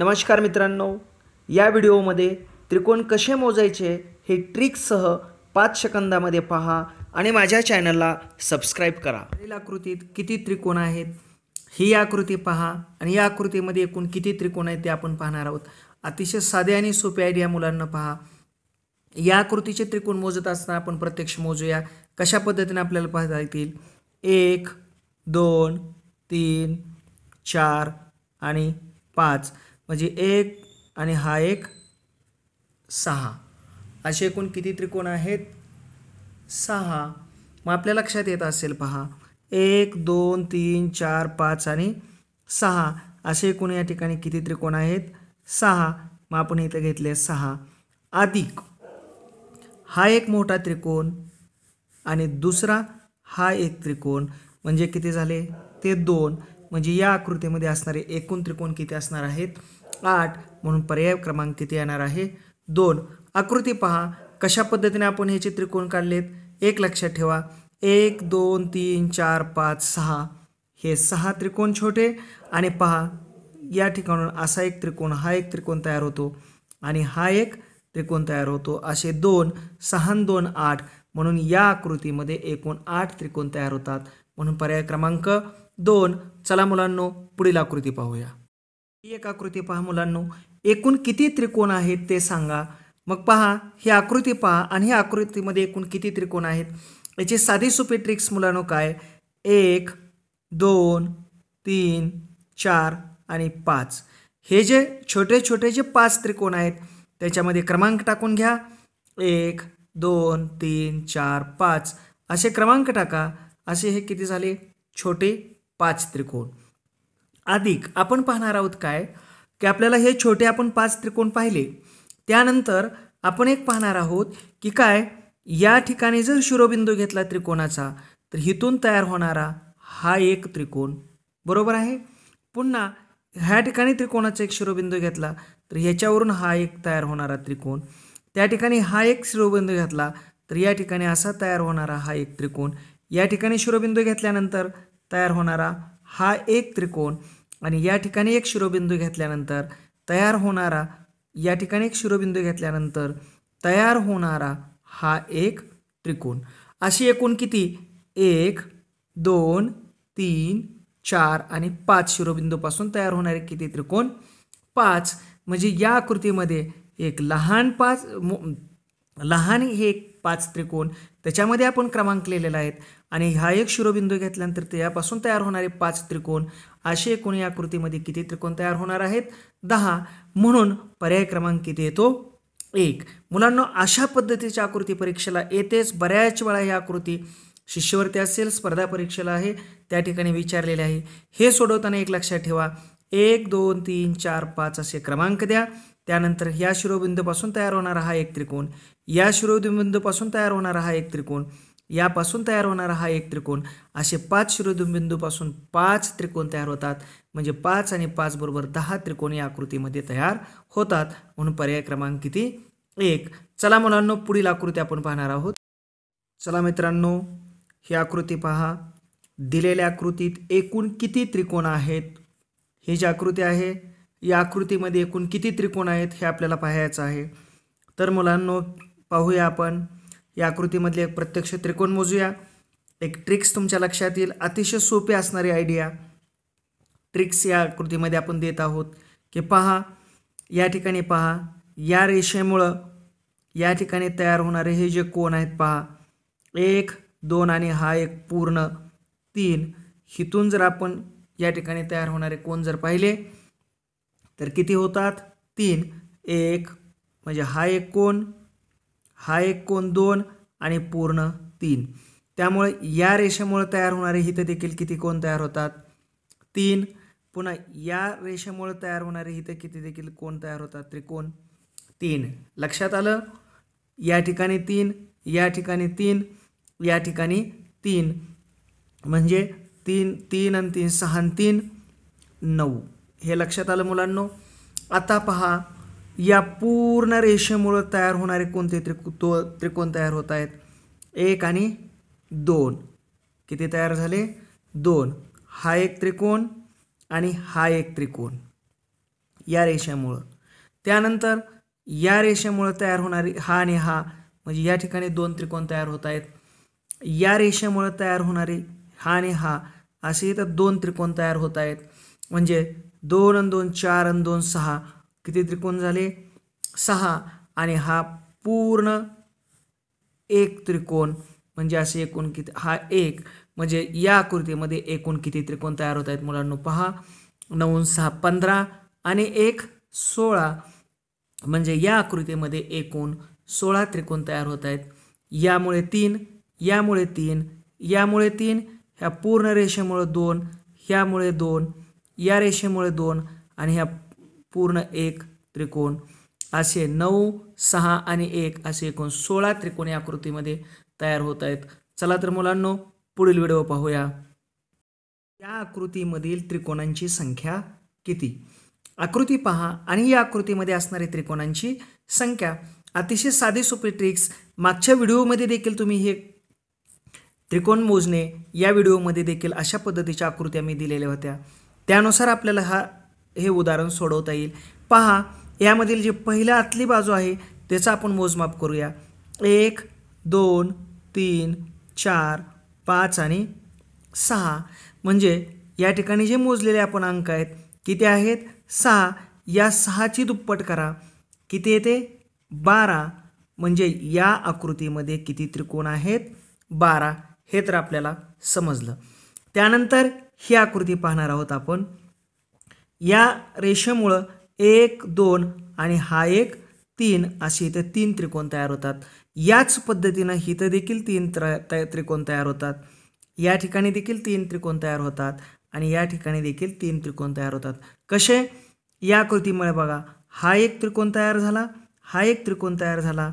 नमस्कार मित्रांनो या व्हिडिओमध्ये त्रिकोण कसे मोजायचे हे ट्रिक्ससह पाच सेकंदामध्ये पहा आणि माझ्या चॅनलला सबस्क्राईब करा वरील आकृतीत किती त्रिकोण आहेत ही आकृती पहा आणि या आकृतीमध्ये एकूण किती त्रिकोण आहेत ते आपण पाहणार आहोत अतिशय साधे आणि सोपे आयडिया मुलांना पहा या आकृतीचे त्रिकोण मोजत असताना आपण प्रत्यक्ष मोजूया कशा पद्धतीने आपल्याला पाहता येतील एक दोन तीन चार आणि पाच म्हणजे एक आणि हा एक सहा असे एकूण किती त्रिकोण आहेत सहा मग आपल्या लक्षात येत असेल पहा एक दोन तीन चार पाच आणि सहा असे एकूण या ठिकाणी किती त्रिकोण आहेत सहा मग आपण इथं घेतले सहा अधिक हा एक मोठा त्रिकोण आणि दुसरा हा एक त्रिकोण म्हणजे किती झाले ते दोन म्हणजे या आकृतीमध्ये असणारे एकूण त्रिकोण किती असणार आहेत आठ म्हणून पर्याय क्रमांक किती येणार आहे दोन आकृती पहा कशा पद्धतीने आपण ह्याचे त्रिकोण काढलेत एक लक्षात ठेवा एक दोन तीन चार पाच सहा हे सहा त्रिकोण छोटे आणि पहा या ठिकाणून असा एक त्रिकोण हा एक त्रिकोण तयार होतो आणि हा एक त्रिकोण तयार होतो असे दोन सहा दोन आठ म्हणून या आकृतीमध्ये एकूण आठ त्रिकोण तयार होतात म्हणून पर्याय क्रमांक दोन चला मुलांनो पुढील आकृती पाहूया ही एक आकृती पहा मुलांनो एकूण किती त्रिकोण आहेत ते सांगा मग पहा ही आकृती पहा आणि ही आकृतीमध्ये एकूण किती त्रिकोण आहेत याची साधी सोपी ट्रिक्स मुलांनो काय एक दोन तीन चार आणि पाच हे जे छोटे छोटे जे पाच त्रिकोण आहेत त्याच्यामध्ये क्रमांक टाकून घ्या एक दोन तीन चार पाच असे क्रमांक टाका असे हे किती झाले छोटे पाच त्रिकोण अधिक आपण पाहणार आहोत काय की आपल्याला हे छोटे आपण पाच त्रिकोण पाहिले त्यानंतर आपण एक पाहणार आहोत की काय या ठिकाणी जर शिरोबिंदू घेतला त्रिकोणाचा तर हिथून तयार होणारा हा एक त्रिकोण बरोबर आहे पुन्हा ह्या ठिकाणी त्रिकोणाचा एक शिरोबिंदू घेतला तर ह्याच्यावरून हा एक तयार होणारा त्रिकोण त्या ठिकाणी हा एक शिरोबिंदू घेतला तर या ठिकाणी असा तयार होणारा हा एक त्रिकोण या ठिकाणी शिरोबिंदू घेतल्यानंतर तयार होणारा हा एक त्रिकोण आणि या ठिकाणी एक शिरोबिंदू घेतल्यानंतर तयार होणारा या ठिकाणी एक शिरोबिंदू घेतल्यानंतर तयार होणारा हा एक त्रिकोण अशी एकूण किती एक दोन तीन चार आणि पाच शिरोबिंदूपासून तयार होणारे किती त्रिकोण पाच म्हणजे या आकृतीमध्ये एक लहान पाच लहान हे एक पाच त्रिकोण त्याच्यामध्ये आपण क्रमांक लिहिलेला आहेत आणि ह्या एक शिरोबिंदू घेतल्यानंतर ते यापासून तयार होणारे पाच त्रिकोण असे एकूण या आकृतीमध्ये किती त्रिकोण तयार होणार आहेत दहा म्हणून पर्याय क्रमांक किती येतो एक मुलांना अशा पद्धतीच्या आकृती परीक्षेला येतेच बऱ्याच वेळा ही आकृती शिष्यवृत्ती असेल स्पर्धा परीक्षेला आहे त्या ठिकाणी विचारलेले आहे हे सोडवताना एक लक्षात ठेवा एक दोन तीन चार पाच असे क्रमांक द्या त्यानंतर या शिरोबिंदूपासून तयार होणारा हा एक त्रिकोण या शिरोबिंदूपासून तयार होणारा हा एक त्रिकोण यापासून तयार होणारा हा एक त्रिकोण असे पाच शिरोबिंदूपासून पाच त्रिकोण तयार होतात म्हणजे पाच आणि पाच बरोबर दहा त्रिकोण या आकृतीमध्ये तयार होतात म्हणून पर्याय क्रमांक किती एक चला मुलांनो पुढील आकृती आपण पाहणार आहोत चला मित्रांनो ही आकृती पहा दिलेल्या आकृतीत एकूण किती त्रिकोण आहेत ही जी आकृती आहे या आकृतीमध्ये एकूण किती त्रिकोण आहेत हे आपल्याला पाहायचं आहे तर मुलांनो पाहूया आपण या आकृतीमधले प्रत्यक्ष त्रिकोण मोजूया एक ट्रिक्स तुमच्या लक्षात येईल अतिशय सोपे असणारी आयडिया ट्रिक्स या आकृतीमध्ये आपण देत आहोत की पहा या ठिकाणी पहा या रेषेमुळं या ठिकाणी तयार होणारे हे जे कोण आहेत पहा एक दोन आणि हा एक पूर्ण तीन हिथून जर आपण या ठिकाणी तयार होणारे कोण जर पाहिले तर किती होतात तीन एक म्हणजे हा एक कोण हा एक कोण दोन आणि पूर्ण तीन त्यामुळे या रेषेमुळे तयार होणारे हित देखील किती कोण तयार होतात तीन पुन्हा या रेषेमुळे तयार होणारे हित किती देखील कोण तयार होतात त्रिकोण तीन लक्षात आलं या ठिकाणी तीन या ठिकाणी तीन या ठिकाणी तीन म्हणजे तीन तीन आणि तीन सहा तीन नऊ हे लक्षात आलं मुलांनो आता पहा या पूर्ण रेषेमुळं तयार होणारे कोणते त्रिको त्रिकोण तयार होत आहेत एक आणि दोन किती तयार झाले दोन हा एक त्रिकोण आणि हा एक त्रिकोण या रेषेमुळं त्यानंतर या रेषेमुळं तयार होणारी हा आणि हा म्हणजे या ठिकाणी दोन त्रिकोण तयार होत आहेत या रेषेमुळं तयार होणारी हा आणि हा असे इथं दोन त्रिकोण तयार होत आहेत म्हणजे दोन आणि दोन चार आणि दोन सहा किती त्रिकोण झाले सहा आणि हा पूर्ण एक त्रिकोण म्हणजे असे एकूण किती हा एक म्हणजे या आकृतीमध्ये एकूण किती त्रिकोण तयार होत आहेत मुलांना पहा नऊ सहा पंधरा आणि एक सोळा म्हणजे या आकृतीमध्ये एकूण सोळा त्रिकोण तयार होत आहेत यामुळे तीन यामुळे तीन यामुळे तीन ह्या पूर्ण रेषेमुळे दोन ह्यामुळे दोन या रेषेमुळे दोन आणि ह्या पूर्ण एक त्रिकोण असे नऊ सहा आणि एक असे एकूण सोळा या आकृतीमध्ये तयार होत आहेत चला तर मुलांनो पुढील व्हिडिओ पाहूया या आकृतीमधील त्रिकोणांची संख्या किती आकृती पहा आणि या आकृतीमध्ये असणारी त्रिकोणांची संख्या अतिशय साधी सोपी ट्रिक्स मागच्या व्हिडिओमध्ये देखील तुम्ही हे त्रिकोण मोजणे या व्हिडिओमध्ये देखील अशा पद्धतीच्या आकृत्या मी दिलेल्या होत्या त्यानुसार आपल्याला हा हे उदाहरण सोडवता येईल पहा यामधील जी पहिल्या आतली बाजू आहे त्याचं आपण मोजमाप करूया एक दोन तीन चार पाच आणि सहा म्हणजे या ठिकाणी जे मोजलेले आपण अंक आहेत किती आहेत सहा या सहाची दुप्पट करा किती येते बारा म्हणजे या आकृतीमध्ये किती त्रिकोण आहेत बारा हे तर आपल्याला समजलं त्यानंतर ही आकृती पाहणार आहोत आपण या रेषेमुळं एक दोन आणि हा एक तीन असे इथे तीन त्रिकोण तयार होतात याच पद्धतीनं इथं देखील तीन त्र त्रिकोण तयार होतात या ठिकाणी देखील तीन त्रिकोण तयार होतात आणि या ठिकाणी देखील तीन त्रिकोण तयार होतात कसे या कृतीमुळे बघा हा एक त्रिकोण तयार झाला हा एक त्रिकोण तयार झाला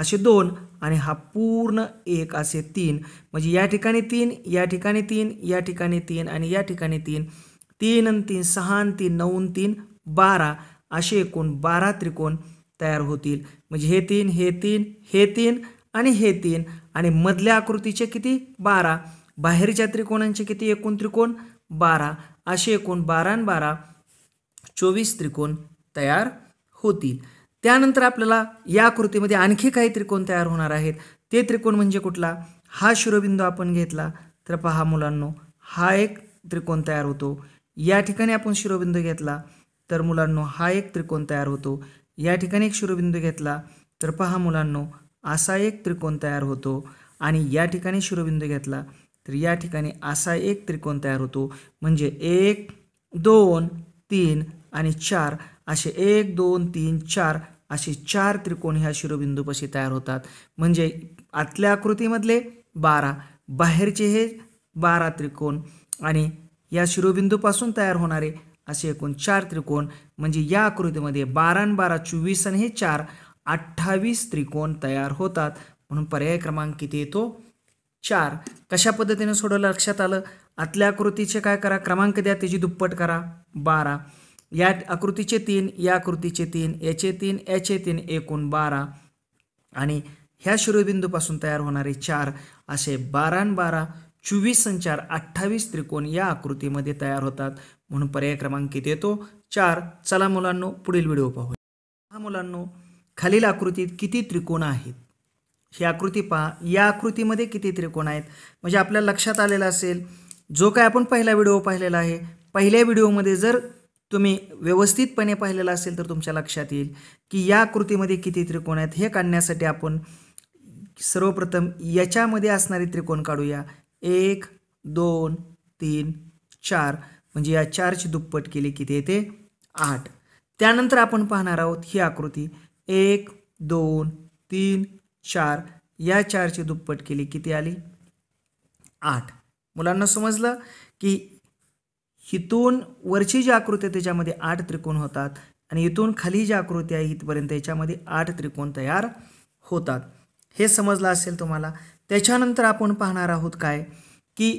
असे दोन आणि हा पूर्ण एक असे तीन म्हणजे या ठिकाणी तीन या ठिकाणी तीन या ठिकाणी तीन आणि या ठिकाणी तीन तीन आणि तीन सहा आणि तीन नऊ तीन बारा असे एकूण बारा त्रिकोण तयार होतील म्हणजे हे तीन हे तीन हे तीन आणि हे तीन आणि मधल्या आकृतीचे किती बारा बाहेरच्या त्रिकोणांचे किती एकूण त्रिकोण बारा असे एकूण बारा आणि बारा चोवीस त्रिकोण तयार होतील त्यानंतर आपल्याला या आकृतीमध्ये आणखी काही त्रिकोण तयार होणार आहेत ते त्रिकोण म्हणजे कुठला हा शिरोबिंदू आपण घेतला तर पहा मुलांनो हा एक त्रिकोण तयार होतो या ठिकाणी आपण शिरोबिंदू घेतला तर मुलांनो हा एक त्रिकोण तयार होतो या ठिकाणी एक शिरोबिंदू घेतला तर पहा मुलांनो असा एक त्रिकोण तयार होतो आणि या ठिकाणी शिरोबिंदू घेतला तर या ठिकाणी असा एक त्रिकोण तयार होतो म्हणजे एक दोन तीन आणि चार असे एक दोन तीन चार असे चार त्रिकोण ह्या शिरोबिंदूपाशी तयार होतात म्हणजे आतल्या आकृतीमधले बारा बाहेरचे हे बारा त्रिकोण आणि या शिरोबिंदूपासून तयार होणारे असे एकूण चार त्रिकोण म्हणजे या आकृतीमध्ये बारा बारा चोवीस आणि हे चार अठ्ठावीस त्रिकोण तयार होतात म्हणून पर्याय क्रमांक किती येतो चार कशा पद्धतीने सोडवलं लक्षात आलं आतल्या आकृतीचे काय करा क्रमांक द्या त्याची दुप्पट करा बारा या आकृतीचे तीन या आकृतीचे तीन याचे तीन याचे तीन एकूण बारा आणि ह्या शिरोबिंदूपासून तयार होणारे चार असे बारा बारा चोवीस संचार अठ्ठावीस त्रिकोण या आकृतीमध्ये तयार होतात म्हणून पर्याय क्रमांक किती येतो चार चला मुलांनो पुढील व्हिडिओ पाहू हा मुलांनो खालील आकृतीत किती त्रिकोण आहेत ही आकृती पहा या आकृतीमध्ये किती त्रिकोण आहेत म्हणजे आपल्या लक्षात आलेला असेल जो काय आपण पहिला व्हिडिओ पाहिलेला आहे पहिल्या व्हिडिओमध्ये जर तुम्ही व्यवस्थितपणे पाहिलेला असेल तर तुमच्या लक्षात येईल की या आकृतीमध्ये किती त्रिकोण आहेत हे काढण्यासाठी आपण सर्वप्रथम याच्यामध्ये असणारे त्रिकोण काढूया एक दोन तीन चार म्हणजे या चारची दुप्पट केली किती येते आठ त्यानंतर आपण पाहणार आहोत ही आकृती एक दोन तीन चार या चारची दुप्पट केली किती आली आठ मुलांना समजलं की इथून वरची जी आकृती आहे त्याच्यामध्ये आठ त्रिकोण होतात आणि इथून खाली जी आकृती आहे इथपर्यंत याच्यामध्ये आठ त्रिकोण तयार होतात हे समजलं असेल तुम्हाला त्याच्यानंतर आपण पाहणार आहोत काय की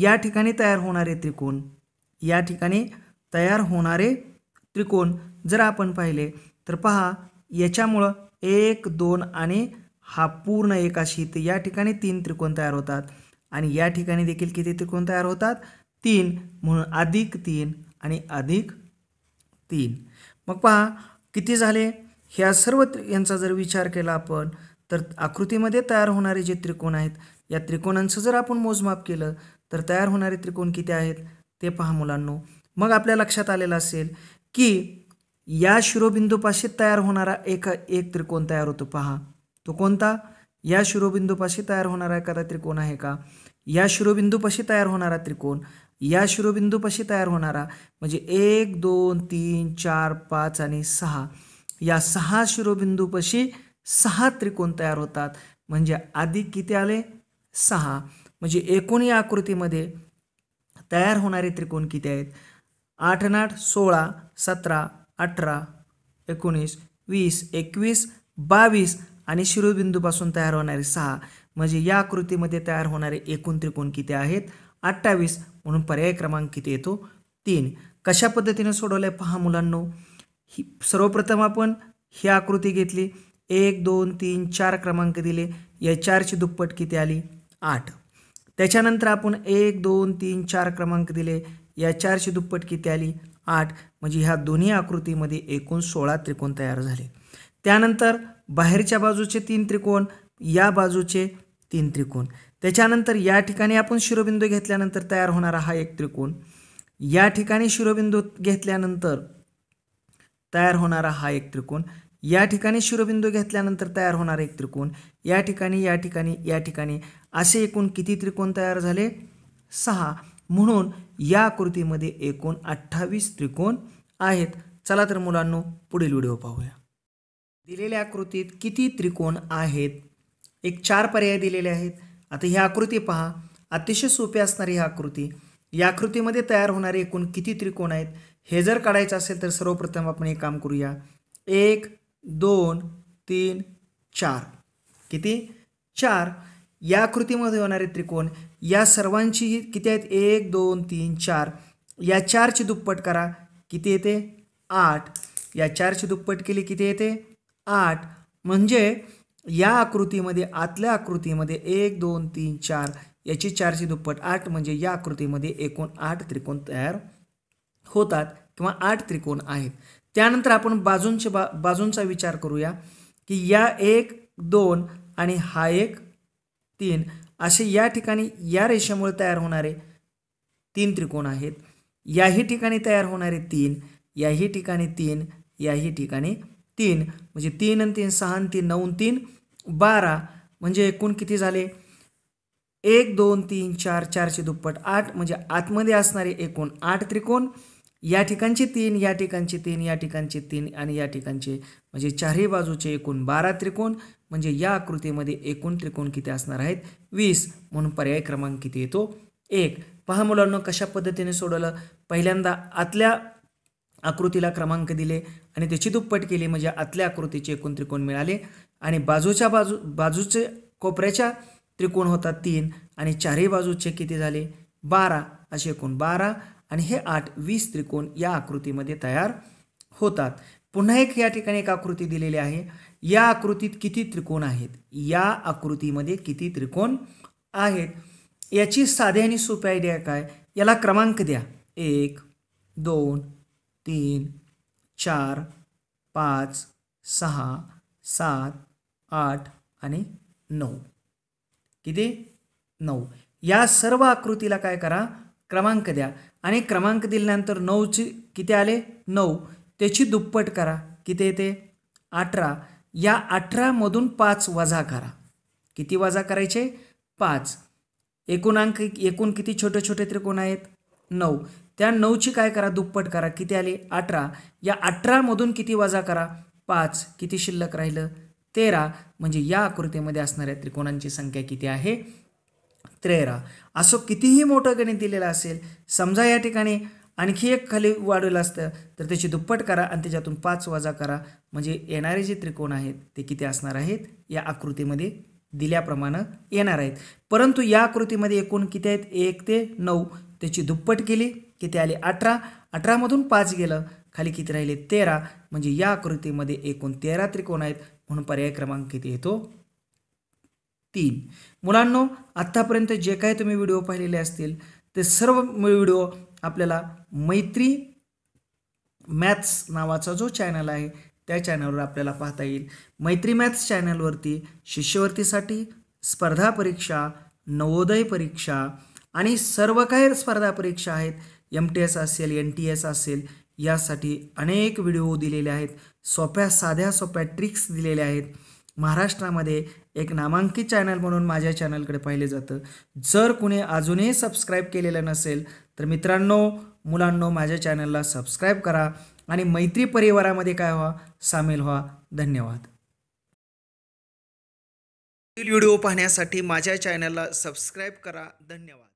या ठिकाणी तयार होणारे त्रिकोण या ठिकाणी तयार होणारे त्रिकोण जर आपण पाहिले तर पहा याच्यामुळं एक दोन आणि हा पूर्ण एक अशी तर या ठिकाणी तीन त्रिकोण तयार होतात आणि या ठिकाणी देखील किती त्रिकोण तयार होतात तीन म्हणून अधिक तीन आणि अधिक तीन मग पहा किती झाले ह्या सर्व यांचा जर विचार केला आपण तर आकृतीमध्ये तयार होणारे जे त्रिकोण आहेत या त्रिकोणांचं जर आपण मोजमाप केलं तर तयार होणारे त्रिकोण किती आहेत ते पहा मुलांनो मग आपल्या लक्षात आलेलं असेल की या शिरोबिंदूपाशी तयार होणारा एक एक त्रिकोण तयार होतो पहा तो कोणता या शिरोबिंदूपाशी तयार होणारा एखादा त्रिकोण आहे का या शिरोबिंदूपाशी तयार होणारा त्रिकोण या शिरोबिंदूपाशी तयार होणारा म्हणजे एक दोन तीन चार पाच आणि सहा या सहा शिरोबिंदूपाशी सहा त्रिकोण तयार होतात म्हणजे आधी किती आले सहा म्हणजे एकूण या आकृतीमध्ये तयार होणारे त्रिकोण किती आहेत आठ नाठ सोळा सतरा अठरा एकोणीस वीस एकवीस बावीस आणि शिरोबिंदूपासून तयार होणारे सहा म्हणजे या आकृतीमध्ये तयार होणारे एकूण त्रिकोण किती आहेत अठ्ठावीस म्हणून पर्याय क्रमांक किती येतो तीन कशा पद्धतीने सोडवलं आहे पहा मुलांनो ही सर्वप्रथम आपण ही आकृती घेतली एक दोन तीन चार क्रमांक दिले या चारची दुप्पट किती आली आठ त्याच्यानंतर आपण एक दोन तीन चार क्रमांक दिले या चारची दुप्पट किती आली आठ म्हणजे ह्या दोन्ही आकृतीमध्ये एकूण सोळा त्रिकोण तयार झाले त्यानंतर बाहेरच्या बाजूचे तीन त्रिकोण या बाजूचे तीन त्रिकोण त्याच्यानंतर या ठिकाणी आपण शिरोबिंदू घेतल्यानंतर तयार होणारा हा एक त्रिकोण या ठिकाणी शिरोबिंदू घेतल्यानंतर तयार होणारा हा एक त्रिकोण या ठिकाणी शिरोबिंदू घेतल्यानंतर तयार होणारे एक त्रिकोण या ठिकाणी या ठिकाणी या ठिकाणी असे एकूण किती त्रिकोण तयार झाले सहा म्हणून या आकृतीमध्ये एकूण अठ्ठावीस त्रिकोण आहेत चला तर मुलांनो पुढील व्हिडिओ पाहूया दिलेल्या आकृतीत किती त्रिकोण आहेत एक चार पर्याय दिलेले आहेत आता ही आकृती पहा अतिशय सोपी असणारी ही आकृती या आकृतीमध्ये तयार होणारे एकूण किती त्रिकोण आहेत हे जर काढायचं असेल तर सर्वप्रथम आपण हे काम करूया एक दोन तीन चार किती चार या आकृतीमध्ये होणारे त्रिकोण या सर्वांची किती आहेत एक दोन तीन चार या चारची दुप्पट करा किती येते आठ या चारची दुप्पट केली किती येते आठ म्हणजे या आकृतीमध्ये आतल्या आकृतीमध्ये एक दोन तीन चार याची चारची दुप्पट आठ म्हणजे या आकृतीमध्ये एकूण आठ त्रिकोण तयार होतात किंवा आठ त्रिकोण आहेत त्यानंतर आपण बाजूंचे बा बाजूंचा विचार करूया की या एक दोन आणि हा एक तीन असे या ठिकाणी या रेषेमुळे तयार होणारे तीन त्रिकोण आहेत याही ठिकाणी तयार होणारे तीन याही ठिकाणी तीन याही ठिकाणी तीन म्हणजे तीन आणि तीन सहा आणि तीन नऊ तीन बारा म्हणजे एकूण किती झाले एक दोन तीन चार चारशे दुप्पट आठ म्हणजे आतमध्ये असणारे एकूण आठ त्रिकोण या ठिकाणचे तीन या ठिकाणचे तीन या ठिकाणचे तीन आणि या ठिकाणचे म्हणजे चारही बाजूचे एकूण बारा त्रिकोण म्हणजे या आकृतीमध्ये एकूण त्रिकोण किती असणार आहेत वीस म्हणून पर्याय क्रमांक किती येतो एक पहा मुलांना कशा पद्धतीने सोडवलं पहिल्यांदा आतल्या आकृतीला क्रमांक दिले आणि त्याची दुप्पट केली म्हणजे आतल्या आकृतीचे एकूण त्रिकोण मिळाले आणि बाजूच्या बाजू बाजूचे कोपऱ्याच्या त्रिकोण होता तीन आणि चारही बाजूचे किती झाले बारा असे एकूण बारा आणि हे आठ वीस त्रिकोण या आकृतीमध्ये तयार होतात पुन्हा एक या ठिकाणी एक आकृती दिलेली आहे या आकृतीत किती त्रिकोण आहेत या आकृतीमध्ये किती त्रिकोण आहेत याची साधे आणि सोपी आयडिया काय याला क्रमांक द्या एक दोन तीन चार पाच सहा सात आठ आणि नऊ किती नऊ या सर्व आकृतीला काय करा क्रमांक द्या आणि क्रमांक दिल्यानंतर नऊचे किती आले नऊ त्याची दुप्पट करा किती येते अठरा या अठरामधून पाच वजा करा किती वजा करायचे पाच एकूण अंक एकूण किती छोटे छोटे त्रिकोण आहेत नऊ त्या नऊची काय करा दुप्पट करा किती आले अठरा या अठरामधून किती वजा करा पाच किती शिल्लक राहिलं तेरा म्हणजे या आकृतीमध्ये असणाऱ्या त्रिकोणांची संख्या किती आहे त्रेरा असं कितीही मोठं गणित दिलेलं असेल समजा या ठिकाणी आणखी एक खाली वाढवलं असतं तर त्याची दुप्पट करा आणि त्याच्यातून पाच वजा करा म्हणजे येणारे जे त्रिकोण आहेत ते किती असणार आहेत या आकृतीमध्ये दिल्याप्रमाणे येणार आहेत परंतु या आकृतीमध्ये एकूण किती आहेत एक ते नऊ त्याची दुप्पट केली किती आली अठरा अठरामधून पाच गेलं खाली किती राहिले तेरा म्हणजे या आकृतीमध्ये एकूण तेरा त्रिकोण आहेत म्हणून पर्याय क्रमांक किती येतो तीन मुलांनो आत्तापर्यंत जे काही तुम्ही व्हिडिओ पाहिलेले असतील ते सर्व व्हिडिओ आपल्याला मैत्री मॅथ्स नावाचा जो चॅनल आहे त्या चॅनलवर आपल्याला पाहता येईल मैत्री मॅथ्स चॅनलवरती शिष्यवर्तीसाठी स्पर्धा परीक्षा नवोदय परीक्षा आणि सर्व काही स्पर्धा परीक्षा आहेत एम टी एस असेल एन टी एस असेल यासाठी अनेक व्हिडिओ दिलेले आहेत सोप्या साध्या सोप्या ट्रिक्स दिलेल्या आहेत महाराष्ट्रामध्ये एक नामांकित चॅनल म्हणून माझ्या चॅनलकडे पाहिलं जातं जर कुणी अजूनही सबस्क्राईब केलेलं नसेल तर मित्रांनो मुलांनो माझ्या चॅनलला सबस्क्राईब करा आणि मैत्री परिवारामध्ये काय व्हा सामील व्हा धन्यवाद पुढील व्हिडिओ पाहण्यासाठी माझ्या चॅनलला सबस्क्राईब करा धन्यवाद